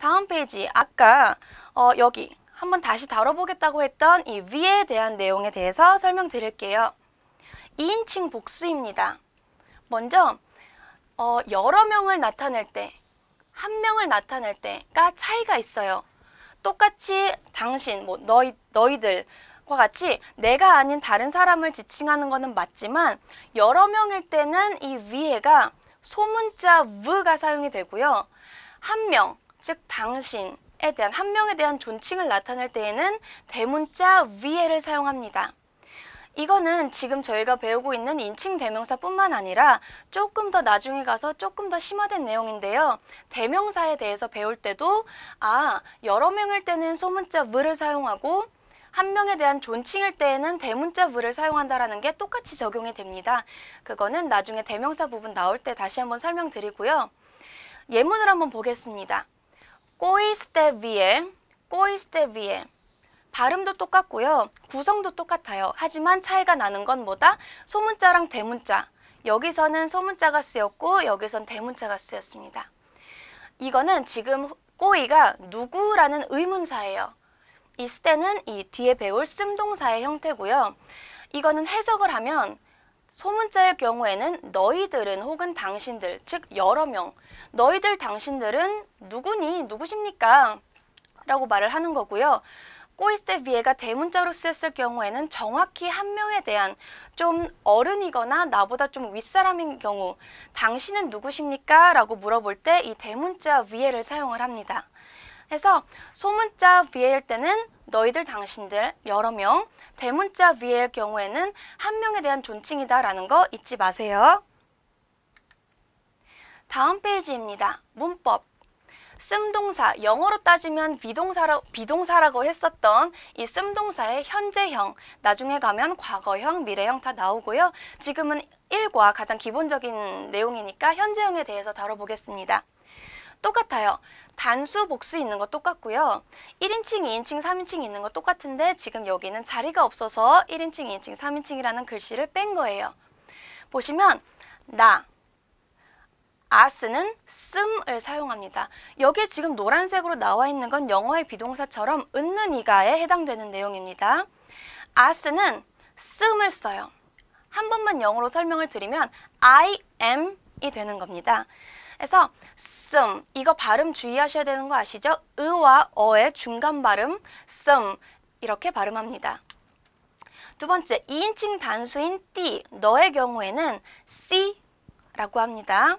다음 페이지 아까 어, 여기 한번 다시 다뤄보겠다고 했던 이 위에 대한 내용에 대해서 설명드릴게요. 2인칭 복수입니다. 먼저 어, 여러 명을 나타낼 때, 한 명을 나타낼 때가 차이가 있어요. 똑같이 당신, 뭐 너희, 너희들, 과 같이 내가 아닌 다른 사람을 지칭하는 것은 맞지만 여러 명일 때는 이 위에가 소문자 v가 사용이 되고요. 한 명, 즉 당신에 대한 한 명에 대한 존칭을 나타낼 때에는 대문자 위에를 사용합니다. 이거는 지금 저희가 배우고 있는 인칭 대명사뿐만 아니라 조금 더 나중에 가서 조금 더 심화된 내용인데요. 대명사에 대해서 배울 때도 아, 여러 명일 때는 소문자 을을 사용하고 한 명에 대한 존칭일 때에는 대문자 을을 사용한다라는 게 똑같이 적용이 됩니다. 그거는 나중에 대명사 부분 나올 때 다시 한번 설명드리고요. 예문을 한번 보겠습니다. 꼬이 스텝 비에 꼬이 스텝 비에 발음도 똑같고요. 구성도 똑같아요. 하지만 차이가 나는 건 뭐다? 소문자랑 대문자. 여기서는 소문자가 쓰였고 여기선 대문자가 쓰였습니다. 이거는 지금 꼬이가 누구라는 의문사예요. 이 스테는 이 뒤에 배울 씀동사의 형태고요. 이거는 해석을 하면 소문자일 경우에는 너희들은 혹은 당신들, 즉 여러 명, 너희들 당신들은 누구니 누구십니까? 라고 말을 하는 거고요. 꼬이스테 비에가 대문자로 쓰였을 경우에는 정확히 한 명에 대한 좀 어른이거나 나보다 좀 윗사람인 경우 당신은 누구십니까? 라고 물어볼 때 이 대문자 위에를 사용을 합니다. 해서 소문자 V일 때는 너희들 당신들 여러 명, 대문자 V일 경우에는 한 명에 대한 존칭이다라는 거 잊지 마세요. 다음 페이지입니다. 문법. 씀동사, 영어로 따지면 비동사라, 비동사라고 했었던 이 씀동사의 현재형, 나중에 가면 과거형, 미래형 다 나오고요. 지금은 1과 가장 기본적인 내용이니까 현재형에 대해서 다뤄보겠습니다. 똑같아요. 단수 복수 있는 거 똑같고요. 1인칭, 2인칭, 3인칭 있는 거 똑같은데 지금 여기는 자리가 없어서 1인칭, 2인칭, 3인칭이라는 글씨를 뺀 거예요. 보시면 나, 아스는 씀을 사용합니다. 여기에 지금 노란색으로 나와 있는 건 영어의 비동사처럼 은는 이가에 해당되는 내용입니다. 아스는 씀을 써요. 한 번만 영어로 설명을 드리면 I am이 되는 겁니다. 그래서 some 이거 발음 주의하셔야 되는 거 아시죠? 으와 어의 중간 발음 some 이렇게 발음합니다. 두 번째, 2인칭 단수인 띠, 너의 경우에는 씨라고 합니다.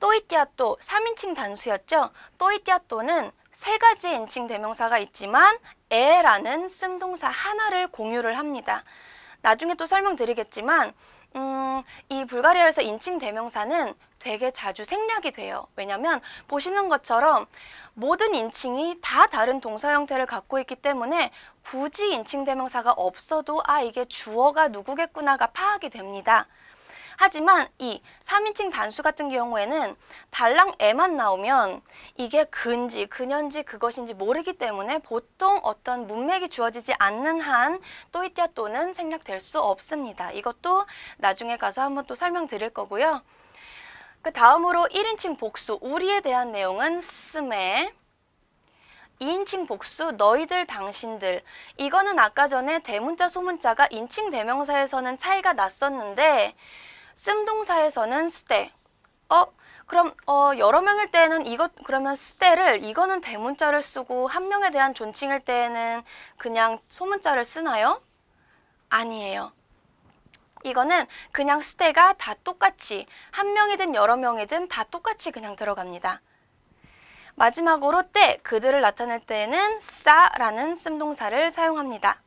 또이띠아또, 3인칭 단수였죠? 또이띠아또는 세 가지 인칭 대명사가 있지만 에라는 씀동사 하나를 공유를 합니다. 나중에 또 설명드리겠지만 음, 이 불가리아에서 인칭 대명사는 되게 자주 생략이 돼요. 왜냐면 보시는 것처럼 모든 인칭이 다 다른 동사 형태를 갖고 있기 때문에 굳이 인칭 대명사가 없어도 아 이게 주어가 누구겠구나가 파악이 됩니다. 하지만 이 3인칭 단수 같은 경우에는 달랑 애만 나오면 이게 근지, 근현지, 그것인지 모르기 때문에 보통 어떤 문맥이 주어지지 않는 한 또이띠아 또는 생략될 수 없습니다. 이것도 나중에 가서 한번 또 설명드릴 거고요. 그 다음으로 1인칭 복수, 우리에 대한 내용은 스메 2인칭 복수 너희들 당신들 이거는 아까 전에 대문자 소문자가 인칭 대명사에서는 차이가 났었는데 씀 동사에서는 스테. 어? 그럼 어 여러 명일 때는 이것 그러면 스테를 이거는 대문자를 쓰고 한 명에 대한 존칭일 때에는 그냥 소문자를 쓰나요? 아니에요. 이거는 그냥 스테가 다 똑같이 한 명이든 여러 명이든 다 똑같이 그냥 들어갑니다. 마지막으로 때 그들을 나타낼 때에는 싸라는 씀동사를 사용합니다.